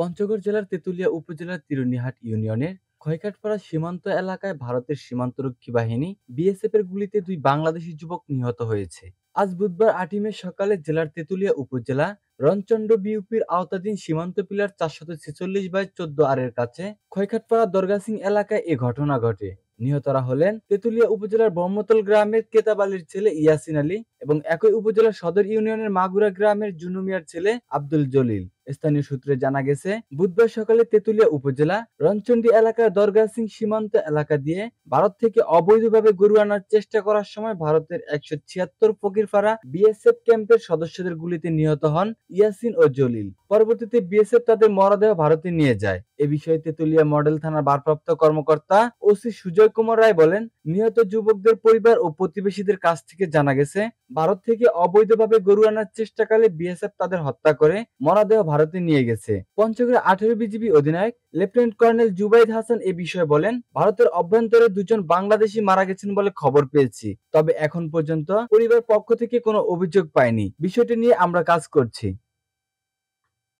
পঞ্চগড় জেলার তেঁতুলিয়া উপজেলার তিরুনিহাট ইউনিয়নের ক্ষয়কাটপাড়া সীমান্ত এলাকায় ভারতের সীমান্তরক্ষী বাহিনী বিএসএফ এর গুলিতে দুই বাংলাদেশি যুবক নিহত হয়েছে আজ বুধবার আটই মে সকালে জেলার তেঁতুলিয়া উপজেলা রনচন্ড বিউপির আওতাধীন সীমান্ত পিলার চারশত ছেচল্লিশ বাই চোদ্দ আরের কাছে ক্ষয়খাটপাড়া দরগাসিং এলাকায় এ ঘটনা ঘটে নিহতরা হলেন তেঁতুলিয়া উপজেলার ব্রহ্মতল গ্রামের কেতাবালির ছেলে ইয়াসিন আলী এবং একই উপজেলার সদর ইউনিয়নের মাগুরা গ্রামের জুনুমিয়ার ছেলে আব্দুল জলিল স্থানীয় সূত্রে জানা গেছে বুধবার সকালে তেতুলিয়া উপজেলা রঞ্চন্ডী এলাকার দরগা সিং সীমান্ত এলাকা দিয়ে ভারত থেকে অবৈধভাবে গরু আনার চেষ্টা করার সময় ভারতের একশো ছিয়াত্তর ফকিরপাড়া বিএসএফ ক্যাম্পের সদস্যদের গুলিতে নিহত হন ইয়াসিন ও জলিল পরবর্তীতে বিএসএফ তাদের মরদেহ ভারতে নিয়ে যায় এ বিষয়ে তেতুলিয়া মডেল থানার ভারপ্রাপ্ত কর্মকর্তা ওসি সুজয় কুমার রায় বলেন নিহত যুবকদের পরিবার ও প্রতিবেশীদের কাছ থেকে জানা গেছে ভারত থেকে অবৈধভাবে গরু আনার চেষ্টাকালে বিএসএফ তাদের হত্যা করে মরদেহ ভারতে নিয়ে গেছে পঞ্চগড়ে আঠেরো বিজিবি অধিনায়ক লেফটেন্যান্ট কর্নেল জুবাইদ হাসান এ বিষয়ে বলেন ভারতের অভ্যন্তরে দুজন বাংলাদেশি মারা গেছেন বলে খবর পেয়েছি তবে এখন পর্যন্ত পরিবার পক্ষ থেকে কোনো অভিযোগ পায়নি বিষয়টি নিয়ে আমরা কাজ করছি